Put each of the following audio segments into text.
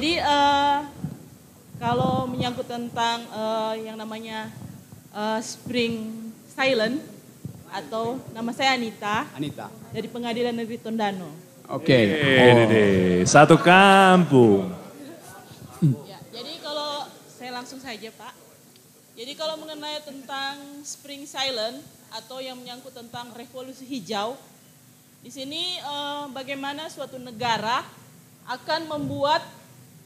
Jadi uh, kalau menyangkut tentang uh, yang namanya uh, Spring Silent atau nama saya Anita. Anita. Dari Pengadilan Negeri Tondano. Oke. Okay. Oh. Satu kampung. Ya, jadi kalau saya langsung saja Pak. Jadi kalau mengenai tentang Spring Silent atau yang menyangkut tentang revolusi hijau, di sini uh, bagaimana suatu negara akan membuat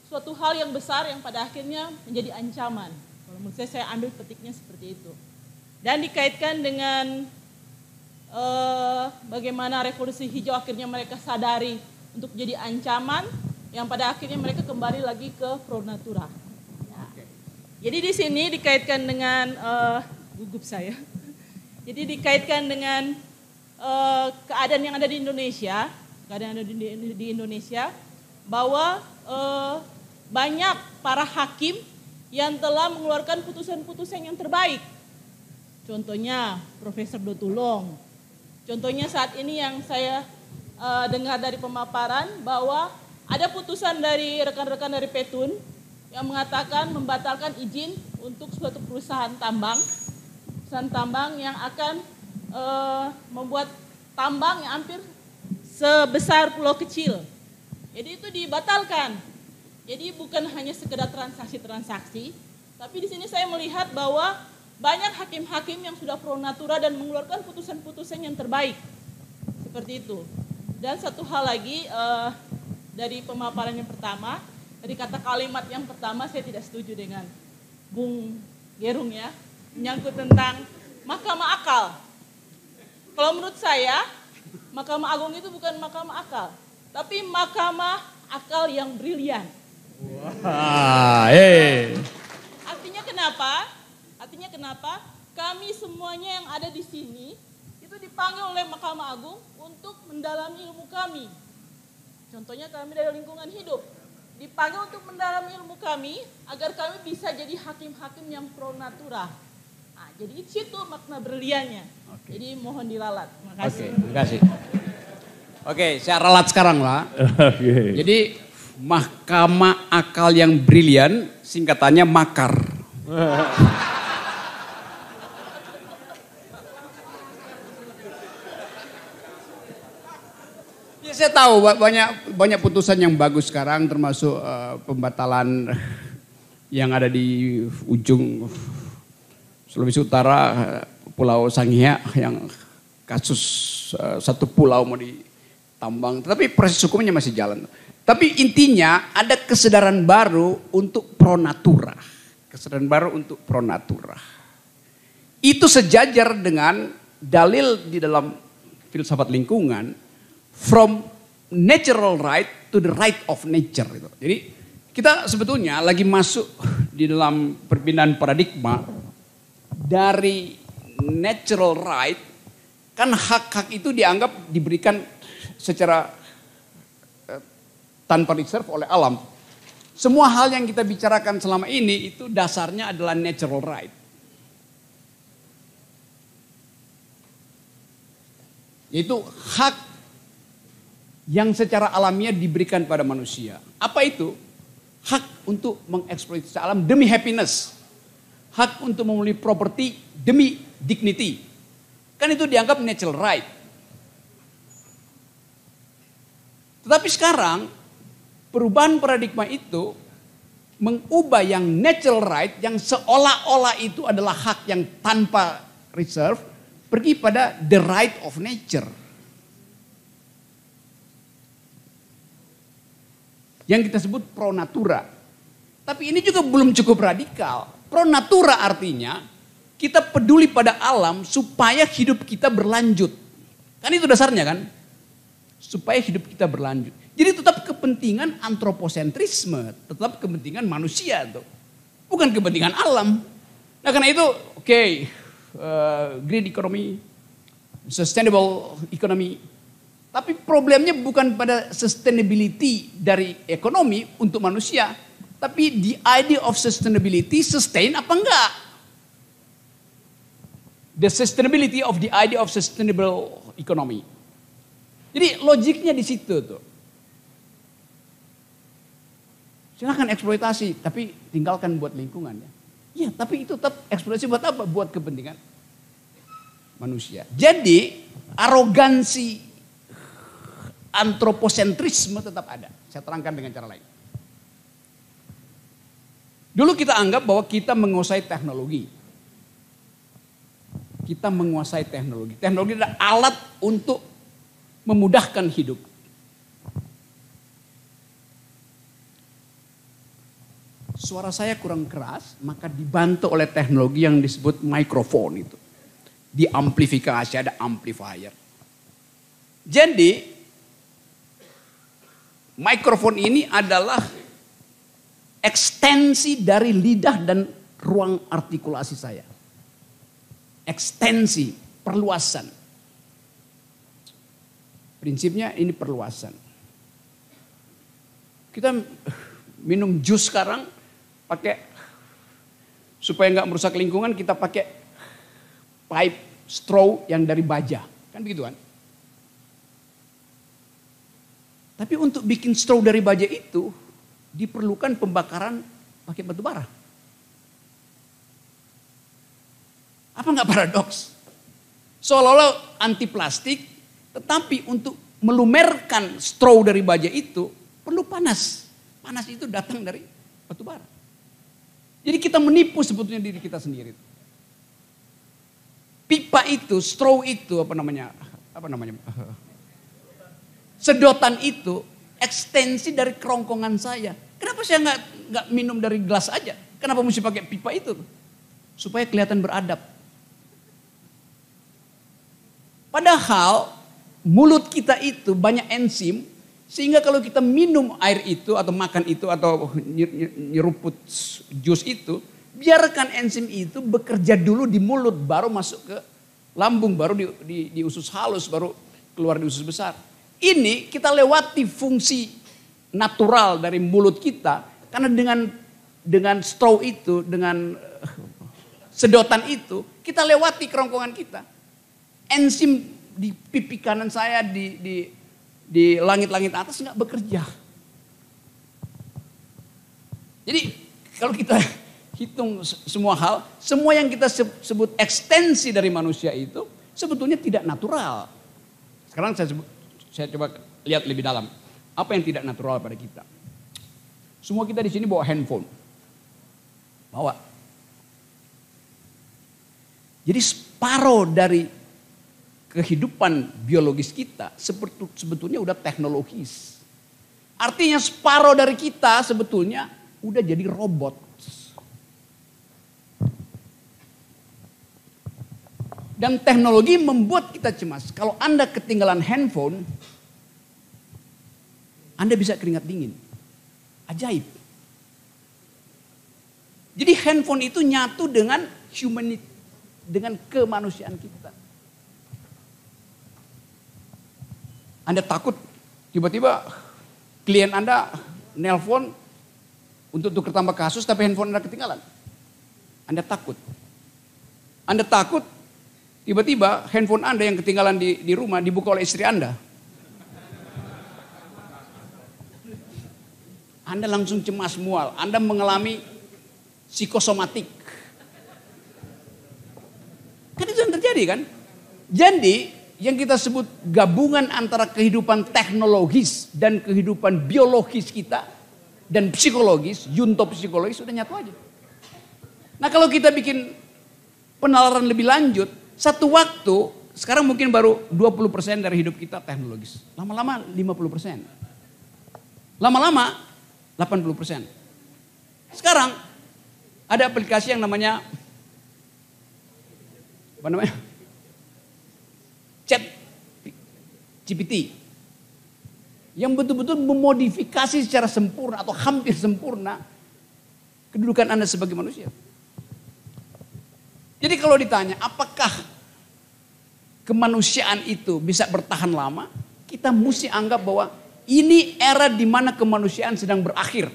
suatu hal yang besar yang pada akhirnya menjadi ancaman. Kalau menurut saya, saya ambil petiknya seperti itu. Dan dikaitkan dengan eh, bagaimana revolusi hijau akhirnya mereka sadari untuk jadi ancaman yang pada akhirnya mereka kembali lagi ke pro natura. Ya. Jadi di sini dikaitkan dengan eh, gugup saya. Jadi dikaitkan dengan eh, keadaan yang ada di Indonesia, keadaan yang ada di, di Indonesia, bahwa eh, banyak para hakim yang telah mengeluarkan putusan-putusan yang terbaik. Contohnya Profesor Dotulong. Contohnya saat ini yang saya uh, dengar dari pemaparan bahwa ada putusan dari rekan-rekan dari Petun yang mengatakan membatalkan izin untuk suatu perusahaan tambang, perusahaan tambang yang akan uh, membuat tambang yang hampir sebesar pulau kecil. Jadi itu dibatalkan jadi bukan hanya sekedar transaksi-transaksi, tapi di sini saya melihat bahwa banyak hakim-hakim yang sudah pro natura dan mengeluarkan putusan-putusan yang terbaik. Seperti itu. Dan satu hal lagi eh, dari pemaparan yang pertama, dari kata kalimat yang pertama saya tidak setuju dengan Bung Gerung ya, menyangkut tentang mahkamah akal. Kalau menurut saya, Mahkamah Agung itu bukan mahkamah akal, tapi mahkamah akal yang brilian. Wah, hey. Eh. Artinya kenapa? Artinya kenapa? Kami semuanya yang ada di sini itu dipanggil oleh Mahkamah Agung untuk mendalami ilmu kami. Contohnya kami dari lingkungan hidup dipanggil untuk mendalami ilmu kami agar kami bisa jadi hakim-hakim yang pro natura. Nah, jadi itu makna berliannya. Okay. Jadi mohon dilalat. Makasih. Oke, okay, Oke, okay, saya ralat sekarang lah. Okay. Jadi Mahkamah Akal yang Brilian, singkatannya Makar. ya, saya tahu banyak banyak putusan yang bagus sekarang termasuk uh, pembatalan yang ada di ujung Sulawesi Utara Pulau Sangihe yang kasus uh, satu pulau mau ditambang tapi proses hukumnya masih jalan. Tapi intinya ada kesadaran baru untuk pronatura. Kesadaran baru untuk pronatura. Itu sejajar dengan dalil di dalam filsafat lingkungan from natural right to the right of nature gitu. Jadi kita sebetulnya lagi masuk di dalam perpindahan paradigma dari natural right kan hak-hak itu dianggap diberikan secara tanpa diserve oleh alam. Semua hal yang kita bicarakan selama ini itu dasarnya adalah natural right. Yaitu hak yang secara alamiah diberikan pada manusia. Apa itu? Hak untuk mengeksploitasi alam demi happiness. Hak untuk memiliki properti demi dignity. Kan itu dianggap natural right. Tetapi sekarang perubahan paradigma itu mengubah yang natural right yang seolah-olah itu adalah hak yang tanpa reserve pergi pada the right of nature. Yang kita sebut pro natura. Tapi ini juga belum cukup radikal. Pro natura artinya kita peduli pada alam supaya hidup kita berlanjut. Kan itu dasarnya kan? Supaya hidup kita berlanjut. Jadi tetap kepentingan antroposentrisme, tetap kepentingan manusia tuh. Bukan kepentingan alam. Nah karena itu, oke, okay, uh, eh, green economy, sustainable economy. Tapi problemnya bukan pada sustainability dari ekonomi untuk manusia. Tapi the idea of sustainability, sustain apa enggak? The sustainability of the idea of sustainable economy. Jadi logiknya di situ tuh. Silahkan eksploitasi, tapi tinggalkan buat lingkungan ya. Iya, tapi itu tetap eksploitasi buat apa? Buat kepentingan manusia. Jadi arogansi antroposentrisme tetap ada. Saya terangkan dengan cara lain. Dulu kita anggap bahwa kita menguasai teknologi. Kita menguasai teknologi. Teknologi adalah alat untuk memudahkan hidup. suara saya kurang keras, maka dibantu oleh teknologi yang disebut mikrofon itu. Diamplifikasi, ada amplifier. Jadi, mikrofon ini adalah ekstensi dari lidah dan ruang artikulasi saya. Ekstensi, perluasan. Prinsipnya ini perluasan. Kita minum jus sekarang pakai supaya nggak merusak lingkungan kita pakai pipe straw yang dari baja kan begitu kan tapi untuk bikin straw dari baja itu diperlukan pembakaran pakai batu bara apa nggak paradoks seolah-olah anti plastik tetapi untuk melumerkan straw dari baja itu perlu panas panas itu datang dari batu bara jadi kita menipu sebetulnya diri kita sendiri. Pipa itu, straw itu apa namanya? Apa namanya? Sedotan itu ekstensi dari kerongkongan saya. Kenapa saya nggak nggak minum dari gelas aja? Kenapa mesti pakai pipa itu? Supaya kelihatan beradab. Padahal mulut kita itu banyak enzim sehingga kalau kita minum air itu atau makan itu atau nyeruput jus itu, biarkan enzim itu bekerja dulu di mulut baru masuk ke lambung, baru di, di, di usus halus, baru keluar di usus besar. Ini kita lewati fungsi natural dari mulut kita karena dengan dengan straw itu, dengan eh, sedotan itu, kita lewati kerongkongan kita. Enzim di pipi kanan saya, di, di di langit-langit atas nggak bekerja. Jadi kalau kita hitung semua hal, semua yang kita sebut ekstensi dari manusia itu sebetulnya tidak natural. Sekarang saya sebut, saya coba lihat lebih dalam. Apa yang tidak natural pada kita? Semua kita di sini bawa handphone. Bawa. Jadi separuh dari kehidupan biologis kita sebetulnya udah teknologis. Artinya separuh dari kita sebetulnya udah jadi robot. Dan teknologi membuat kita cemas. Kalau Anda ketinggalan handphone, Anda bisa keringat dingin. Ajaib. Jadi handphone itu nyatu dengan humanity, dengan kemanusiaan kita. Anda takut tiba-tiba klien Anda nelpon untuk tukar tambah kasus tapi handphone Anda ketinggalan. Anda takut. Anda takut tiba-tiba handphone Anda yang ketinggalan di, di rumah dibuka oleh istri Anda. Anda langsung cemas mual. Anda mengalami psikosomatik. Kan itu yang terjadi kan? Jadi yang kita sebut gabungan antara kehidupan teknologis dan kehidupan biologis kita dan psikologis, yunto psikologis sudah nyatu aja. Nah kalau kita bikin penalaran lebih lanjut, satu waktu sekarang mungkin baru 20% dari hidup kita teknologis. Lama-lama 50%. Lama-lama 80%. Sekarang ada aplikasi yang namanya apa namanya? GPT. Yang betul-betul memodifikasi secara sempurna atau hampir sempurna kedudukan Anda sebagai manusia. Jadi kalau ditanya apakah kemanusiaan itu bisa bertahan lama, kita mesti anggap bahwa ini era di mana kemanusiaan sedang berakhir.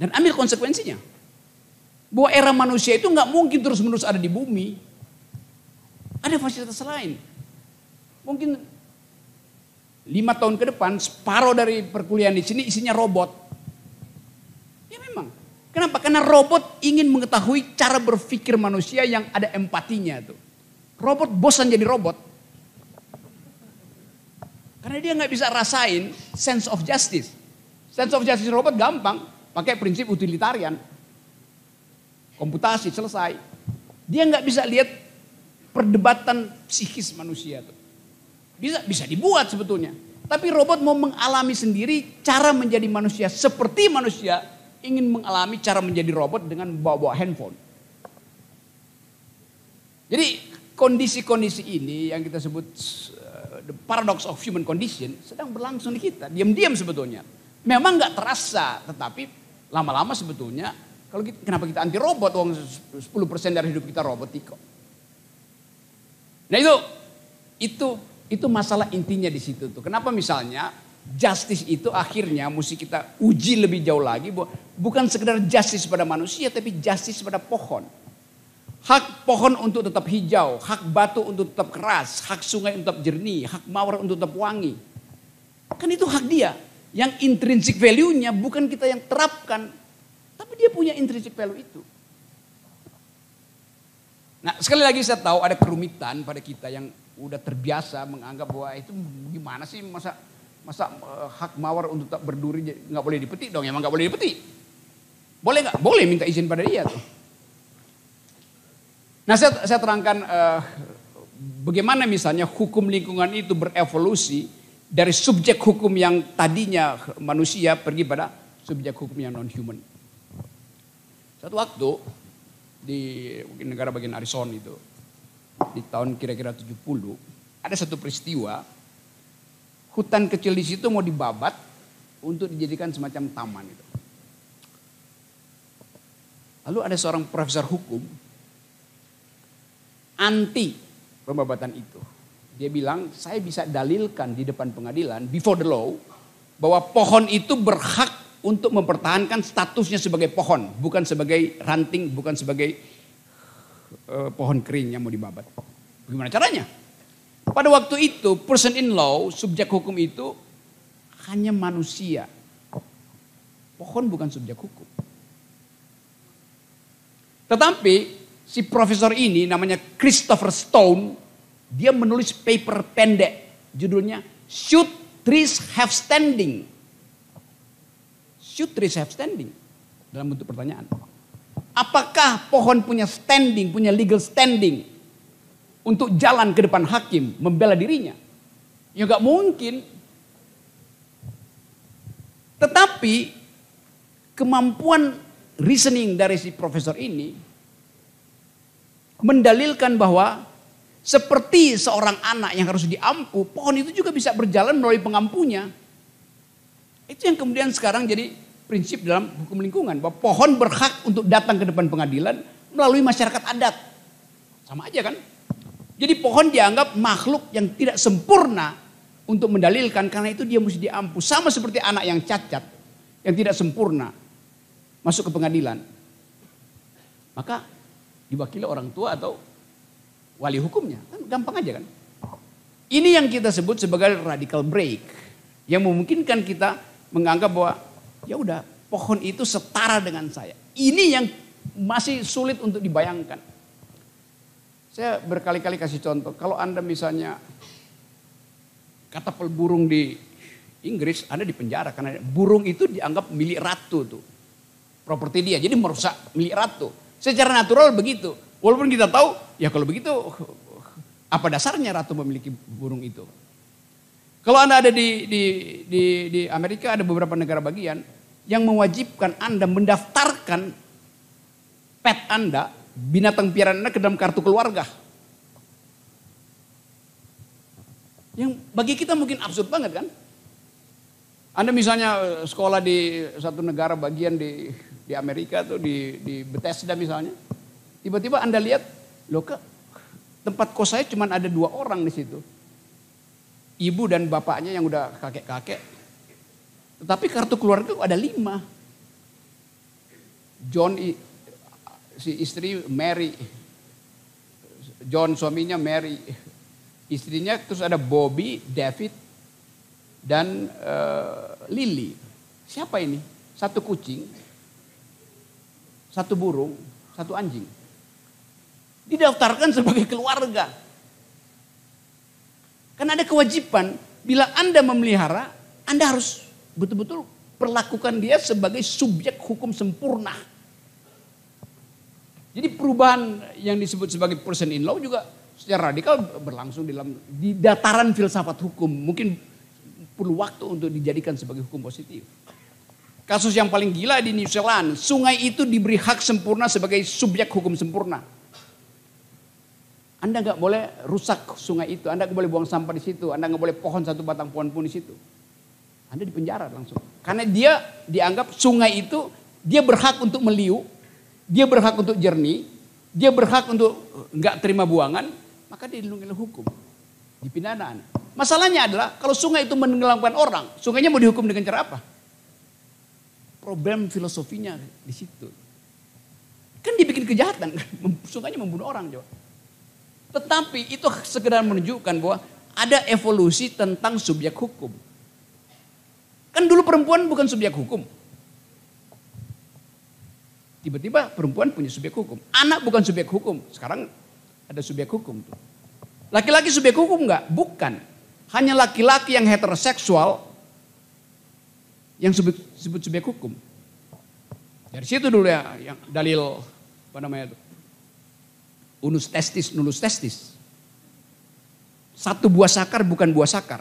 Dan ambil konsekuensinya. Bahwa era manusia itu nggak mungkin terus-menerus ada di bumi. Ada fasilitas lain. Mungkin lima tahun ke depan separuh dari perkuliahan di sini isinya robot. Ya memang. Kenapa? Karena robot ingin mengetahui cara berpikir manusia yang ada empatinya tuh. Robot bosan jadi robot. Karena dia nggak bisa rasain sense of justice. Sense of justice robot gampang, pakai prinsip utilitarian. Komputasi selesai. Dia nggak bisa lihat perdebatan psikis manusia tuh. Bisa bisa dibuat sebetulnya. Tapi robot mau mengalami sendiri cara menjadi manusia seperti manusia ingin mengalami cara menjadi robot dengan bawa-bawa handphone. Jadi kondisi-kondisi ini yang kita sebut eh, the paradox of human condition sedang berlangsung di kita. Diam-diam sebetulnya. Memang nggak terasa, tetapi lama-lama sebetulnya kalau kita, kenapa kita anti robot? Uang 10% dari hidup kita robotik kok. Nah itu itu itu masalah intinya di situ tuh. Kenapa misalnya justice itu akhirnya mesti kita uji lebih jauh lagi bukan sekedar justice pada manusia tapi justice pada pohon. Hak pohon untuk tetap hijau, hak batu untuk tetap keras, hak sungai untuk tetap jernih, hak mawar untuk tetap wangi. Kan itu hak dia. Yang intrinsic value-nya bukan kita yang terapkan, tapi dia punya intrinsic value itu. Nah, sekali lagi saya tahu ada kerumitan pada kita yang udah terbiasa menganggap bahwa itu gimana sih masa masa eh, hak mawar untuk tak berduri nggak boleh dipetik dong emang nggak boleh dipetik boleh nggak boleh minta izin pada dia tuh nah saya, saya terangkan uh, bagaimana misalnya hukum lingkungan itu berevolusi dari subjek hukum yang tadinya manusia pergi pada subjek hukum yang non human satu waktu di negara bagian Arizona itu di tahun kira-kira 70 ada satu peristiwa hutan kecil di situ mau dibabat untuk dijadikan semacam taman itu. Lalu ada seorang profesor hukum anti pembabatan itu. Dia bilang, saya bisa dalilkan di depan pengadilan before the law bahwa pohon itu berhak untuk mempertahankan statusnya sebagai pohon, bukan sebagai ranting, bukan sebagai eh, pohon yang mau dibabat. Bagaimana caranya? Pada waktu itu person in law, subjek hukum itu hanya manusia. Pohon bukan subjek hukum. Tetapi si profesor ini namanya Christopher Stone, dia menulis paper pendek judulnya Should Trees Have Standing? Should Trees Have Standing? Dalam bentuk pertanyaan. Apakah pohon punya standing, punya legal standing untuk jalan ke depan hakim membela dirinya? Ya nggak mungkin. Tetapi kemampuan reasoning dari si profesor ini mendalilkan bahwa seperti seorang anak yang harus diampu, pohon itu juga bisa berjalan melalui pengampunya. Itu yang kemudian sekarang jadi prinsip dalam hukum lingkungan bahwa pohon berhak untuk datang ke depan pengadilan melalui masyarakat adat. Sama aja kan? Jadi pohon dianggap makhluk yang tidak sempurna untuk mendalilkan karena itu dia mesti diampu. Sama seperti anak yang cacat, yang tidak sempurna masuk ke pengadilan. Maka diwakili orang tua atau wali hukumnya. Kan gampang aja kan? Ini yang kita sebut sebagai radical break. Yang memungkinkan kita menganggap bahwa ya udah pohon itu setara dengan saya. Ini yang masih sulit untuk dibayangkan. Saya berkali-kali kasih contoh, kalau Anda misalnya kata pelburung di Inggris, Anda dipenjara karena burung itu dianggap milik ratu tuh. Properti dia, jadi merusak milik ratu. Secara natural begitu. Walaupun kita tahu, ya kalau begitu apa dasarnya ratu memiliki burung itu? Kalau Anda ada di, di, di, di Amerika, ada beberapa negara bagian yang mewajibkan Anda mendaftarkan pet Anda, binatang piaraan Anda ke dalam kartu keluarga. Yang bagi kita mungkin absurd banget kan? Anda misalnya eh, sekolah di satu negara bagian di di Amerika atau di di Bethesda misalnya. Tiba-tiba Anda lihat, loh ke tempat kos saya cuma ada dua orang di situ ibu dan bapaknya yang udah kakek-kakek. Tetapi kartu keluarga itu ada lima. John si istri Mary, John suaminya Mary, istrinya terus ada Bobby, David, dan uh, Lily. Siapa ini? Satu kucing, satu burung, satu anjing. Didaftarkan sebagai keluarga. Karena ada kewajiban bila Anda memelihara, Anda harus betul-betul perlakukan dia sebagai subjek hukum sempurna. Jadi perubahan yang disebut sebagai person in law juga secara radikal berlangsung dalam di dataran filsafat hukum. Mungkin perlu waktu untuk dijadikan sebagai hukum positif. Kasus yang paling gila di New Zealand, sungai itu diberi hak sempurna sebagai subjek hukum sempurna. Anda nggak boleh rusak sungai itu. Anda nggak boleh buang sampah di situ. Anda nggak boleh pohon satu batang pohon pun di situ. Anda dipenjara langsung. Karena dia dianggap sungai itu dia berhak untuk meliu, dia berhak untuk jernih, dia berhak untuk nggak terima buangan, maka dia dilindungi oleh hukum. Dipidana. Masalahnya adalah kalau sungai itu menenggelamkan orang, sungainya mau dihukum dengan cara apa? Problem filosofinya di situ. Kan dibikin kejahatan, sungainya membunuh orang coba. Tetapi itu sekedar menunjukkan bahwa ada evolusi tentang subjek hukum. Kan dulu perempuan bukan subjek hukum. Tiba-tiba perempuan punya subjek hukum. Anak bukan subjek hukum. Sekarang ada subjek hukum tuh. Laki-laki subjek hukum enggak? Bukan. Hanya laki-laki yang heteroseksual yang sebut subjek hukum. Dari situ dulu ya yang dalil apa namanya itu Unus testis, nulus testis. Satu buah sakar bukan buah sakar.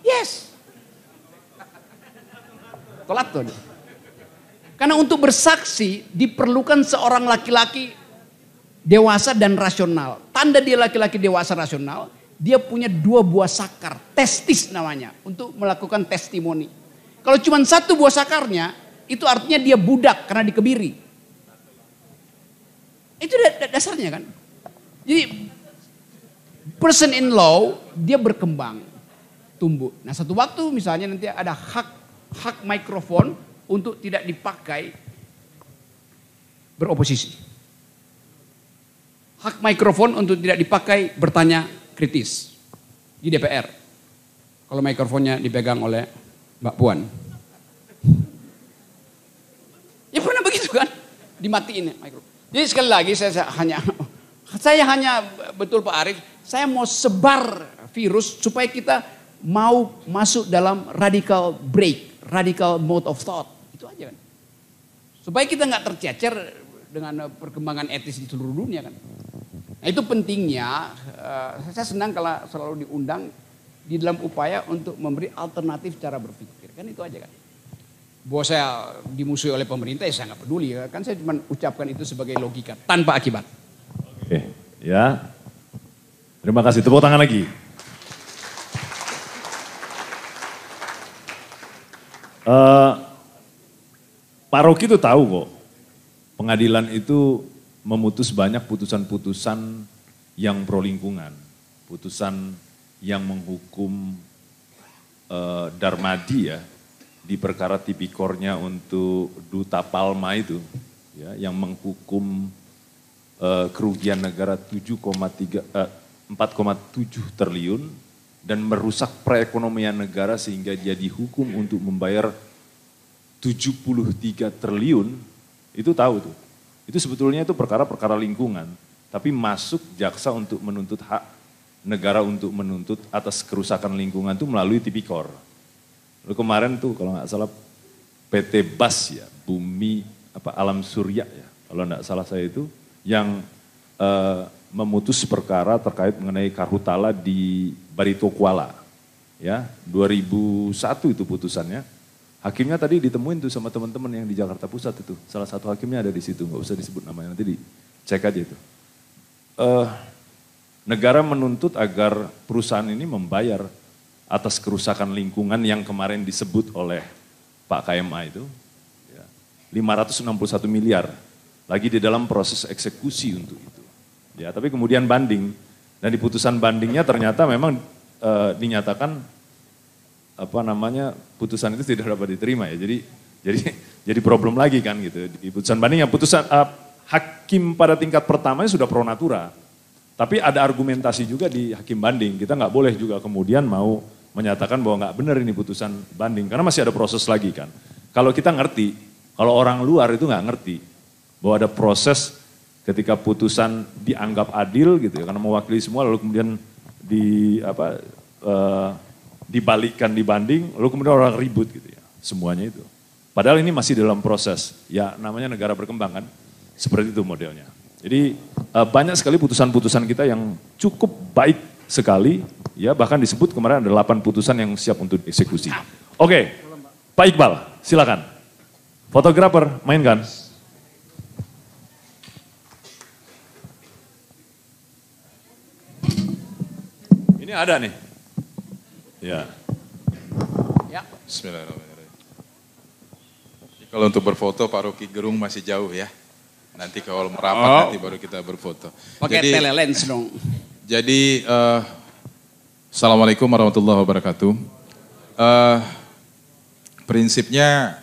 Yes. Telat tuh. Karena untuk bersaksi diperlukan seorang laki-laki dewasa dan rasional. Tanda dia laki-laki dewasa rasional, dia punya dua buah sakar, testis namanya, untuk melakukan testimoni. Kalau cuma satu buah sakarnya, itu artinya dia budak karena dikebiri. Itu dasarnya kan. Jadi person in law dia berkembang, tumbuh. Nah satu waktu misalnya nanti ada hak hak mikrofon untuk tidak dipakai beroposisi. Hak mikrofon untuk tidak dipakai bertanya kritis di DPR. Kalau mikrofonnya dipegang oleh Mbak Puan. Ya pernah begitu kan? Dimatiin ya mikrofon. Jadi sekali lagi saya, saya hanya saya hanya betul Pak Arif saya mau sebar virus supaya kita mau masuk dalam radical break, radical mode of thought. Itu aja kan. Supaya kita nggak tercecer dengan perkembangan etis di seluruh dunia kan. Nah, itu pentingnya eh, saya senang kalau selalu diundang di dalam upaya untuk memberi alternatif cara berpikir. Kan itu aja kan bahwa saya dimusuhi oleh pemerintah ya saya nggak peduli ya. kan saya cuma ucapkan itu sebagai logika tanpa akibat oke ya terima kasih tepuk tangan lagi uh, Pak Rocky itu tahu kok pengadilan itu memutus banyak putusan-putusan yang pro lingkungan putusan yang menghukum uh, Darmadi ya di perkara tipikornya untuk Duta Palma itu ya, yang menghukum uh, kerugian negara 7,3 uh, 4,7 triliun dan merusak perekonomian negara sehingga dia dihukum untuk membayar 73 triliun itu tahu tuh. Itu sebetulnya itu perkara-perkara lingkungan, tapi masuk jaksa untuk menuntut hak negara untuk menuntut atas kerusakan lingkungan itu melalui tipikor. Lalu kemarin tuh kalau nggak salah PT Bas ya, Bumi apa Alam Surya ya, kalau nggak salah saya itu yang eh, memutus perkara terkait mengenai Karhutala di Barito Kuala. Ya, 2001 itu putusannya. Hakimnya tadi ditemuin tuh sama teman-teman yang di Jakarta Pusat itu. Salah satu hakimnya ada di situ, nggak usah disebut namanya, nanti dicek aja itu. Uh, negara menuntut agar perusahaan ini membayar atas kerusakan lingkungan yang kemarin disebut oleh Pak KMA itu 561 ya, miliar lagi di dalam proses eksekusi untuk itu. Ya, tapi kemudian banding dan di putusan bandingnya ternyata memang e, dinyatakan apa namanya putusan itu tidak dapat diterima ya. Jadi jadi jadi problem lagi kan gitu di putusan bandingnya putusan e, hakim pada tingkat pertamanya sudah pro natura. Tapi ada argumentasi juga di hakim banding. Kita nggak boleh juga kemudian mau menyatakan bahwa nggak benar ini putusan banding karena masih ada proses lagi kan. Kalau kita ngerti, kalau orang luar itu nggak ngerti bahwa ada proses ketika putusan dianggap adil gitu ya karena mewakili semua lalu kemudian di apa e, dibalikan dibanding lalu kemudian orang ribut gitu ya semuanya itu. Padahal ini masih dalam proses. Ya namanya negara berkembang kan. Seperti itu modelnya. Jadi eh, banyak sekali putusan-putusan kita yang cukup baik sekali, ya bahkan disebut kemarin ada 8 putusan yang siap untuk eksekusi. Oke, okay. Pak Iqbal, silakan. Fotografer, mainkan. Ini ada nih. Ya. Ya. Bismillahirrahmanirrahim. kalau untuk berfoto Pak Ruki Gerung masih jauh ya. Nanti kalau merapat oh. nanti baru kita berfoto. Pakai telelens dong. Jadi, uh, Assalamualaikum warahmatullahi wabarakatuh. Uh, prinsipnya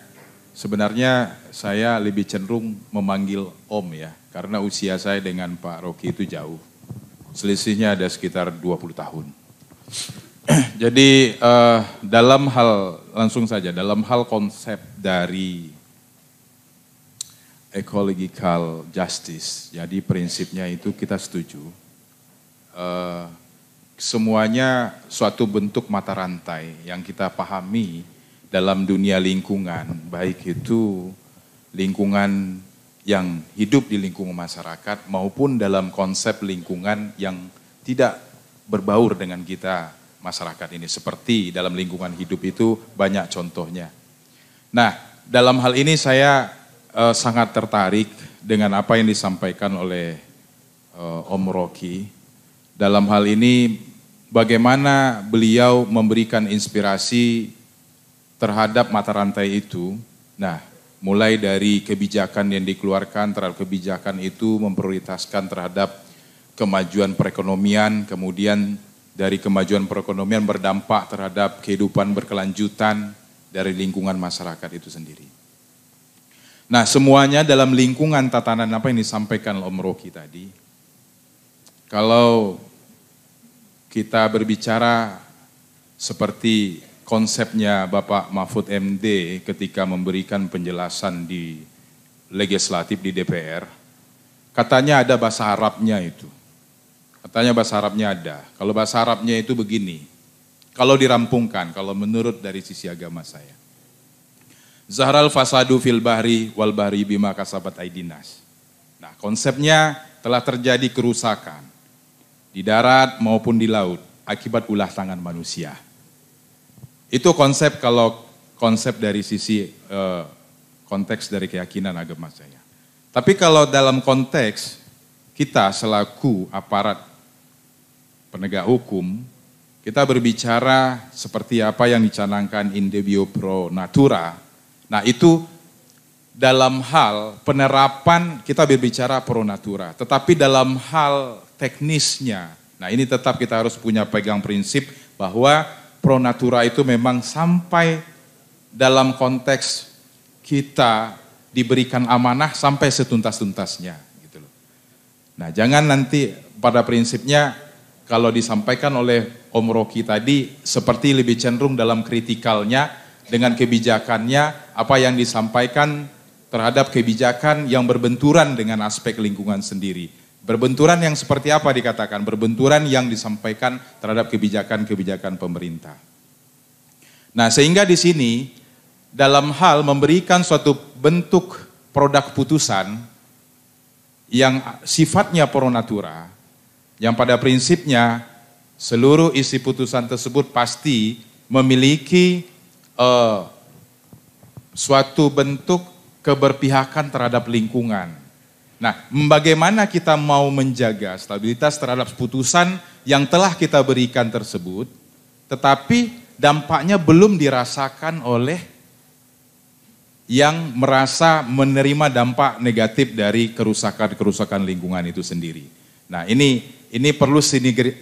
sebenarnya saya lebih cenderung memanggil om ya, karena usia saya dengan Pak Rocky itu jauh. Selisihnya ada sekitar 20 tahun. Jadi uh, dalam hal, langsung saja, dalam hal konsep dari ecological justice, jadi prinsipnya itu kita setuju Eh, semuanya suatu bentuk mata rantai yang kita pahami dalam dunia lingkungan, baik itu lingkungan yang hidup di lingkungan masyarakat maupun dalam konsep lingkungan yang tidak berbaur dengan kita masyarakat ini seperti dalam lingkungan hidup itu banyak contohnya. Nah, dalam hal ini saya uh, sangat tertarik dengan apa yang disampaikan oleh uh, Om Rocky dalam hal ini bagaimana beliau memberikan inspirasi terhadap mata rantai itu. Nah, mulai dari kebijakan yang dikeluarkan terhadap kebijakan itu memprioritaskan terhadap kemajuan perekonomian, kemudian dari kemajuan perekonomian berdampak terhadap kehidupan berkelanjutan dari lingkungan masyarakat itu sendiri. Nah, semuanya dalam lingkungan tatanan apa yang disampaikan Om Rocky tadi. Kalau kita berbicara seperti konsepnya Bapak Mahfud MD ketika memberikan penjelasan di legislatif di DPR, katanya ada bahasa Arabnya itu. Katanya bahasa Arabnya ada. Kalau bahasa Arabnya itu begini, kalau dirampungkan, kalau menurut dari sisi agama saya. Zahral fasadu fil bahri wal bahri bima kasabat aidinas. Nah konsepnya telah terjadi kerusakan di darat maupun di laut akibat ulah tangan manusia. Itu konsep kalau konsep dari sisi eh, konteks dari keyakinan agama saya. Tapi kalau dalam konteks kita selaku aparat penegak hukum, kita berbicara seperti apa yang dicanangkan in debio pro natura. Nah, itu dalam hal penerapan kita berbicara pro natura, tetapi dalam hal teknisnya. Nah ini tetap kita harus punya pegang prinsip bahwa pro natura itu memang sampai dalam konteks kita diberikan amanah sampai setuntas-tuntasnya. Gitu loh. Nah jangan nanti pada prinsipnya kalau disampaikan oleh Om Rocky tadi seperti lebih cenderung dalam kritikalnya dengan kebijakannya apa yang disampaikan terhadap kebijakan yang berbenturan dengan aspek lingkungan sendiri. Berbenturan yang seperti apa dikatakan? Berbenturan yang disampaikan terhadap kebijakan-kebijakan pemerintah. Nah, sehingga di sini dalam hal memberikan suatu bentuk produk putusan yang sifatnya pronatura, yang pada prinsipnya seluruh isi putusan tersebut pasti memiliki uh, suatu bentuk keberpihakan terhadap lingkungan Nah, bagaimana kita mau menjaga stabilitas terhadap putusan yang telah kita berikan tersebut, tetapi dampaknya belum dirasakan oleh yang merasa menerima dampak negatif dari kerusakan-kerusakan lingkungan itu sendiri. Nah, ini ini perlu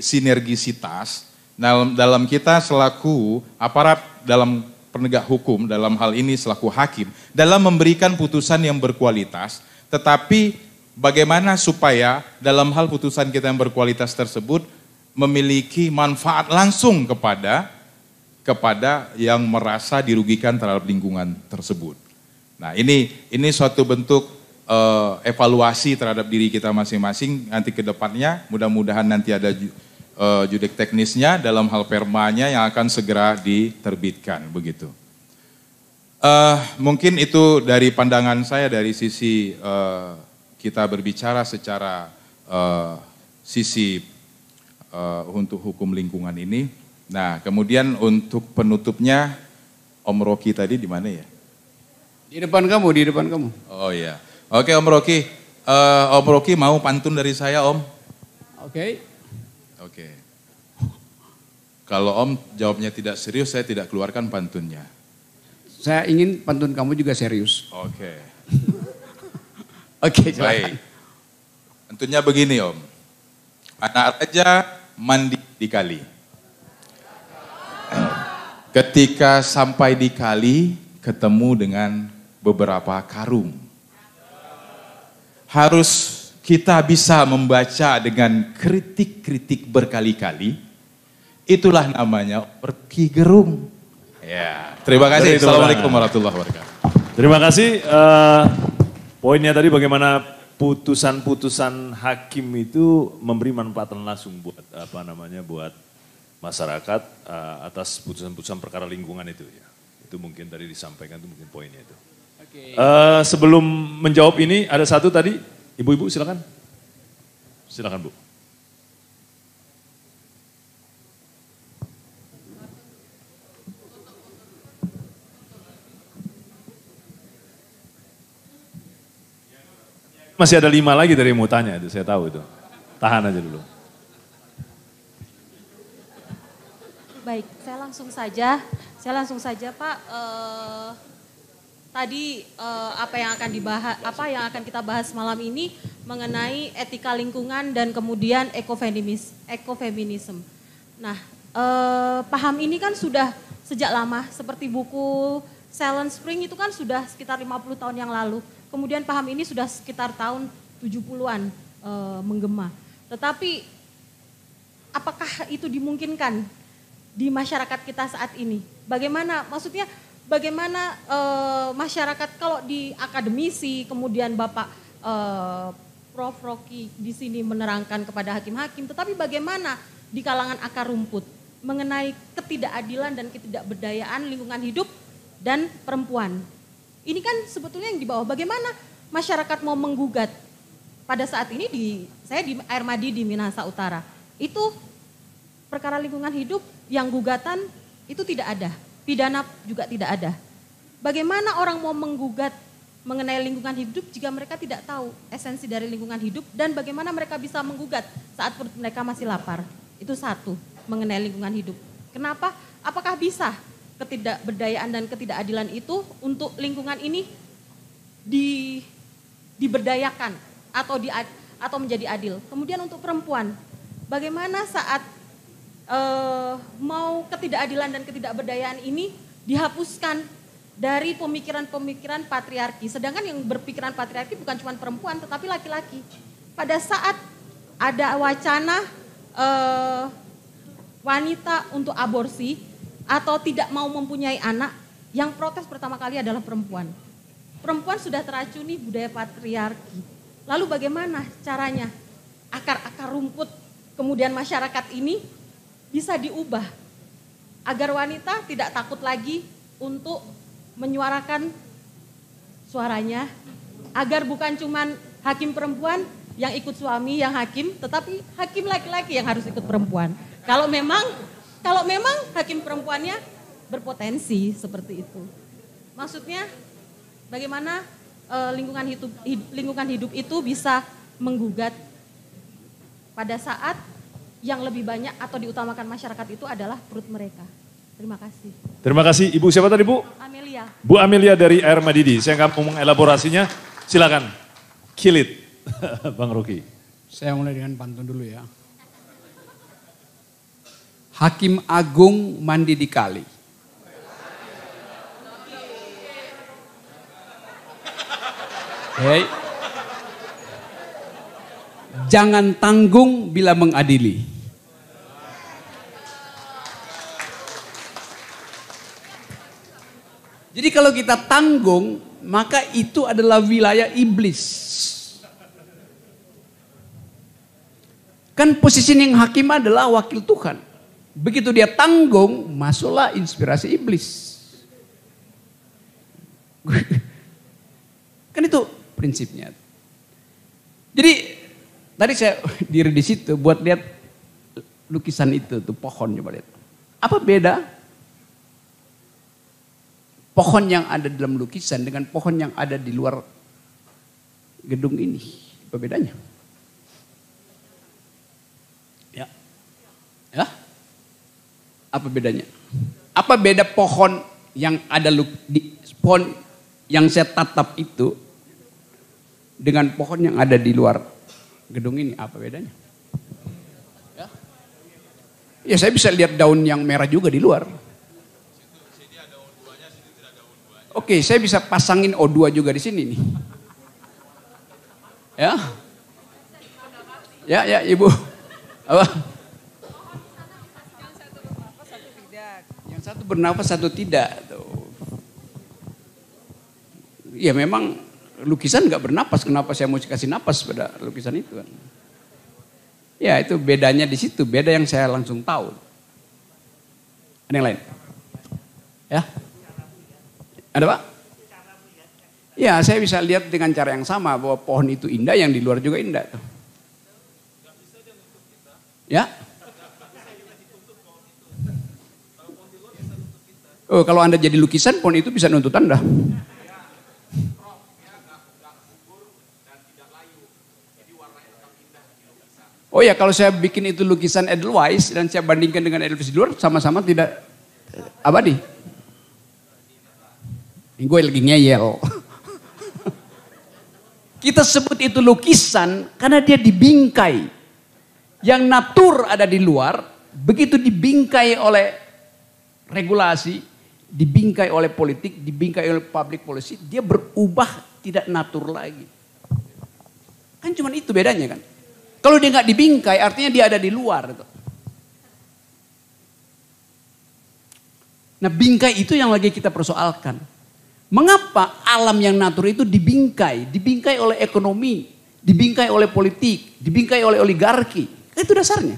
sinergisitas dalam dalam kita selaku aparat dalam penegak hukum dalam hal ini selaku hakim dalam memberikan putusan yang berkualitas, tetapi bagaimana supaya dalam hal putusan kita yang berkualitas tersebut memiliki manfaat langsung kepada kepada yang merasa dirugikan terhadap lingkungan tersebut. Nah, ini ini suatu bentuk uh, evaluasi terhadap diri kita masing-masing nanti ke depannya mudah-mudahan nanti ada uh, eh, judik teknisnya dalam hal permanya yang akan segera diterbitkan begitu. Uh, mungkin itu dari pandangan saya dari sisi uh, kita berbicara secara uh, sisi uh, untuk hukum lingkungan ini. Nah, kemudian untuk penutupnya Om Rocky tadi di mana ya? Di depan kamu, di depan kamu. Oh iya. Oke Om Rocky, uh, Om Rocky mau pantun dari saya Om? Oke. Okay. Oke. Okay. Kalau Om jawabnya tidak serius, saya tidak keluarkan pantunnya. Saya ingin pantun kamu juga serius. Oke. Okay. Oke, okay, Baik. Tentunya begini, Om. Anak raja mandi di kali. Ketika sampai di kali, ketemu dengan beberapa karung. Harus kita bisa membaca dengan kritik-kritik berkali-kali. Itulah namanya pergi gerung. Ya, terima kasih. Assalamualaikum warahmatullahi wabarakatuh. Terima kasih. Uh... Poinnya tadi bagaimana putusan-putusan hakim itu memberi manfaat langsung buat apa namanya buat masyarakat uh, atas putusan-putusan perkara lingkungan itu ya. Itu mungkin tadi disampaikan itu mungkin poinnya itu. Okay. Uh, eh, sebelum menjawab ini ada satu tadi, ibu-ibu silakan. Silakan Bu. Masih ada lima lagi dari mau tanya itu, saya tahu itu. Tahan aja dulu. Baik, saya langsung saja. Saya langsung saja, Pak. Uh, tadi uh, apa yang akan dibahas, apa yang akan kita bahas malam ini mengenai etika lingkungan dan kemudian ekofeminis, ekofeminisme. Nah, eh, paham ini kan sudah sejak lama, seperti buku Silent Spring itu kan sudah sekitar 50 tahun yang lalu kemudian paham ini sudah sekitar tahun 70-an e, eh, menggema. Tetapi apakah itu dimungkinkan di masyarakat kita saat ini? Bagaimana maksudnya bagaimana e, masyarakat kalau di akademisi kemudian Bapak e, Prof Rocky di sini menerangkan kepada hakim-hakim, tetapi bagaimana di kalangan akar rumput mengenai ketidakadilan dan ketidakberdayaan lingkungan hidup dan perempuan? Ini kan sebetulnya yang di bawah. Bagaimana masyarakat mau menggugat? Pada saat ini di saya di Air Madi di Minahasa Utara. Itu perkara lingkungan hidup yang gugatan itu tidak ada. Pidana juga tidak ada. Bagaimana orang mau menggugat mengenai lingkungan hidup jika mereka tidak tahu esensi dari lingkungan hidup dan bagaimana mereka bisa menggugat saat perut mereka masih lapar. Itu satu mengenai lingkungan hidup. Kenapa? Apakah bisa ketidakberdayaan dan ketidakadilan itu untuk lingkungan ini di diberdayakan atau di atau menjadi adil. Kemudian untuk perempuan, bagaimana saat e, mau ketidakadilan dan ketidakberdayaan ini dihapuskan dari pemikiran-pemikiran patriarki. Sedangkan yang berpikiran patriarki bukan cuma perempuan tetapi laki-laki. Pada saat ada wacana e, wanita untuk aborsi, atau tidak mau mempunyai anak, yang protes pertama kali adalah perempuan. Perempuan sudah teracuni budaya patriarki. Lalu bagaimana caranya akar-akar rumput kemudian masyarakat ini bisa diubah agar wanita tidak takut lagi untuk menyuarakan suaranya agar bukan cuman hakim perempuan yang ikut suami yang hakim tetapi hakim laki-laki yang harus ikut perempuan kalau memang kalau memang hakim perempuannya berpotensi seperti itu. Maksudnya bagaimana e, lingkungan hidup hid, lingkungan hidup itu bisa menggugat pada saat yang lebih banyak atau diutamakan masyarakat itu adalah perut mereka. Terima kasih. Terima kasih Ibu siapa tadi Bu? Amelia. Bu Amelia dari Air Madidi. Saya akan mengelaborasinya. Silakan. Kilit. Bang Ruki. Saya mulai dengan pantun dulu ya. Hakim Agung mandi di kali. Hei. Jangan tanggung bila mengadili. Jadi kalau kita tanggung, maka itu adalah wilayah iblis. Kan posisi yang hakim adalah wakil Tuhan. Begitu dia tanggung, masuklah inspirasi iblis. kan itu prinsipnya. Jadi tadi saya diri di situ buat lihat lukisan itu tuh pohon coba lihat. Apa beda pohon yang ada dalam lukisan dengan pohon yang ada di luar gedung ini? Apa bedanya? Ya. Ya? Apa bedanya? Apa beda pohon yang ada di pohon yang saya tatap itu dengan pohon yang ada di luar gedung ini? Apa bedanya? Ya, ya saya bisa lihat daun yang merah juga di luar. Oke, saya bisa pasangin O2 juga di sini nih. Ya. Ya, ya, Ibu. Apa? bernafas atau tidak. Ya memang lukisan nggak bernapas, kenapa saya mau kasih napas pada lukisan itu kan? Ya itu bedanya di situ, beda yang saya langsung tahu. Ada yang lain? Ya? Ada pak? Ya saya bisa lihat dengan cara yang sama bahwa pohon itu indah, yang di luar juga indah. Tuh. Ya? Oh, kalau Anda jadi lukisan pun itu bisa nuntut Anda. Oh ya, kalau saya bikin itu lukisan Edelweiss dan saya bandingkan dengan Edelweiss di luar, sama-sama tidak abadi. Ini gue lagi ngeyel. Kita sebut itu lukisan karena dia dibingkai. Yang natur ada di luar, begitu dibingkai oleh regulasi, dibingkai oleh politik, dibingkai oleh public policy, dia berubah tidak natur lagi. Kan cuma itu bedanya kan. Kalau dia nggak dibingkai, artinya dia ada di luar. Gitu. Nah bingkai itu yang lagi kita persoalkan. Mengapa alam yang natur itu dibingkai? Dibingkai oleh ekonomi, dibingkai oleh politik, dibingkai oleh oligarki. Itu dasarnya.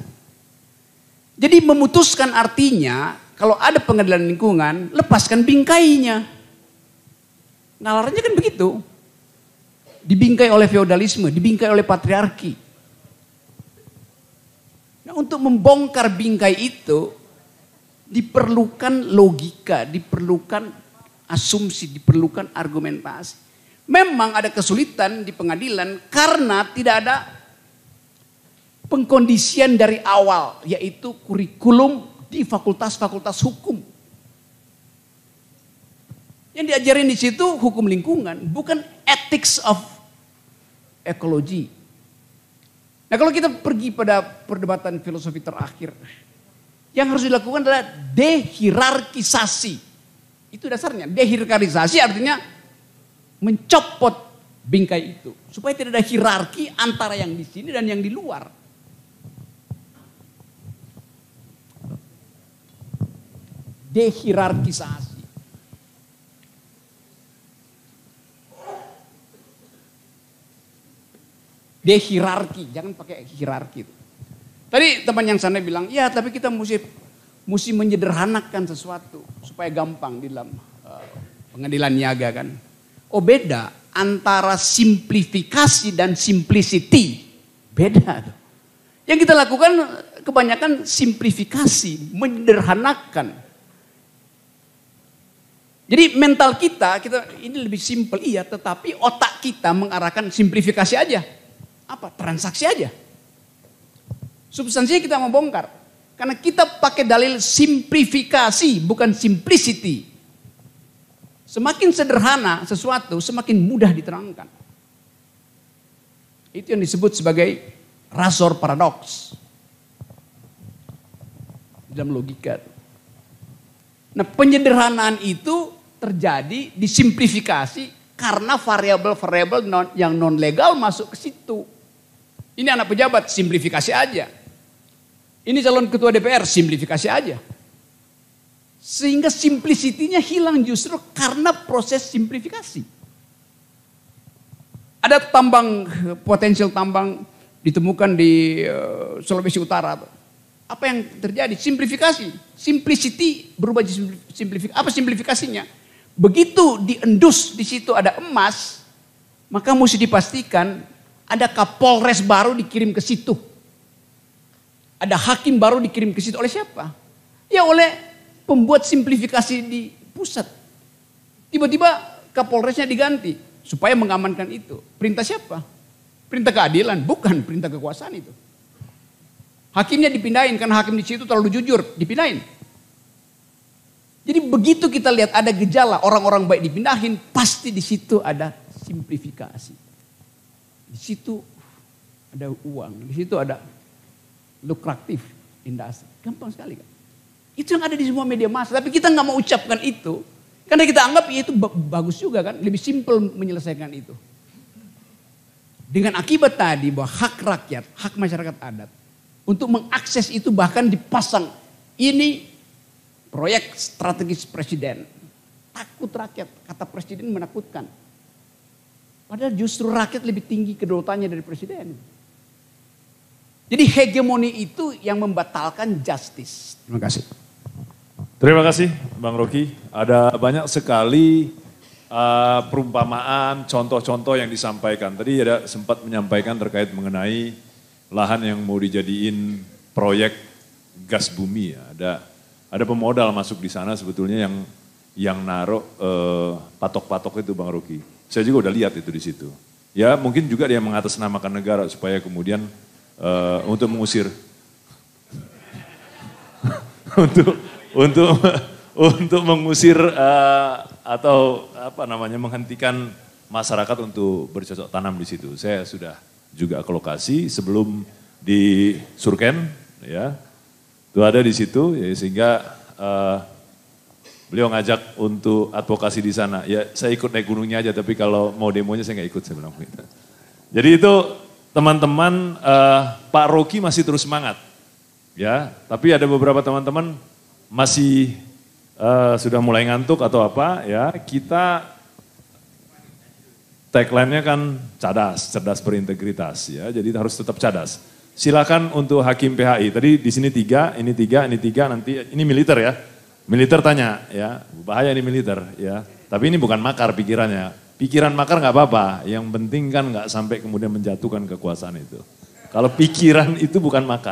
Jadi memutuskan artinya kalau ada pengadilan lingkungan, lepaskan bingkainya. Nalarnya kan begitu. Dibingkai oleh feodalisme, dibingkai oleh patriarki. Nah, untuk membongkar bingkai itu diperlukan logika, diperlukan asumsi, diperlukan argumentasi. Memang ada kesulitan di pengadilan karena tidak ada pengkondisian dari awal, yaitu kurikulum di fakultas-fakultas hukum. Yang diajarin di situ hukum lingkungan, bukan ethics of ekologi. Nah kalau kita pergi pada perdebatan filosofi terakhir, yang harus dilakukan adalah dehirarkisasi. Itu dasarnya, dehirarkisasi artinya mencopot bingkai itu. Supaya tidak ada hierarki antara yang di sini dan yang di luar. dehierarkisasi. Dehierarki, jangan pakai hierarki. Tadi teman yang sana bilang, ya tapi kita mesti mesti menyederhanakan sesuatu supaya gampang di dalam uh, pengadilan niaga kan. Oh beda antara simplifikasi dan simplicity. Beda Yang kita lakukan kebanyakan simplifikasi, menyederhanakan. Jadi mental kita, kita ini lebih simpel iya, tetapi otak kita mengarahkan simplifikasi aja. Apa? Transaksi aja. Substansinya kita mau bongkar. Karena kita pakai dalil simplifikasi, bukan simplicity. Semakin sederhana sesuatu, semakin mudah diterangkan. Itu yang disebut sebagai razor paradox Dalam logika. Nah penyederhanaan itu terjadi disimplifikasi karena variabel-variabel non, yang non legal masuk ke situ. Ini anak pejabat simplifikasi aja. Ini calon ketua DPR simplifikasi aja. Sehingga simplicity-nya hilang justru karena proses simplifikasi. Ada tambang eh, potensial tambang ditemukan di eh, Sulawesi Utara tuh apa yang terjadi? Simplifikasi. Simplicity berubah jadi simplifikasi. Apa simplifikasinya? Begitu diendus di situ ada emas, maka mesti dipastikan ada kapolres baru dikirim ke situ. Ada hakim baru dikirim ke situ oleh siapa? Ya oleh pembuat simplifikasi di pusat. Tiba-tiba kapolresnya diganti supaya mengamankan itu. Perintah siapa? Perintah keadilan, bukan perintah kekuasaan itu. Hakimnya dipindahin karena hakim di situ terlalu jujur, dipindahin. Jadi begitu kita lihat ada gejala orang-orang baik dipindahin, pasti di situ ada simplifikasi. Di situ ada uang, di situ ada lukratif, indah, Gampang sekali kan? Itu yang ada di semua media massa. Tapi kita nggak mau ucapkan itu. Karena kita anggap ya itu bagus juga kan. Lebih simpel menyelesaikan itu. Dengan akibat tadi bahwa hak rakyat, hak masyarakat adat untuk mengakses itu bahkan dipasang. Ini proyek strategis presiden. Takut rakyat, kata presiden menakutkan. Padahal justru rakyat lebih tinggi kedaulatannya dari presiden. Jadi hegemoni itu yang membatalkan justice. Terima kasih. Terima kasih Bang Rocky. Ada banyak sekali uh, perumpamaan, contoh-contoh yang disampaikan. Tadi ada sempat menyampaikan terkait mengenai lahan yang mau dijadiin proyek gas bumi ya. Ada ada pemodal masuk di sana sebetulnya yang yang naruh eh, patok-patok itu Bang Ruki Saya juga udah lihat itu di situ. Ya mungkin juga dia mengatasnamakan negara supaya kemudian e, untuk mengusir untuk untuk untuk mengusir uh, atau apa namanya menghentikan masyarakat untuk bercocok tanam di situ. Saya sudah juga ke lokasi sebelum di Surken ya itu ada di situ ya, sehingga uh, beliau ngajak untuk advokasi di sana ya saya ikut naik gunungnya aja tapi kalau mau demonya saya nggak ikut saya bilang gitu. jadi itu teman-teman uh, Pak Rocky masih terus semangat ya tapi ada beberapa teman-teman masih uh, sudah mulai ngantuk atau apa ya kita tagline-nya kan cadas, cerdas berintegritas ya. Jadi harus tetap cadas. Silakan untuk hakim PHI. Tadi di sini tiga, ini tiga, ini tiga, nanti ini militer ya. Militer tanya ya, bahaya ini militer ya. Tapi ini bukan makar pikirannya. Pikiran makar nggak apa-apa. Yang penting kan nggak sampai kemudian menjatuhkan kekuasaan itu. Kalau pikiran itu bukan makar.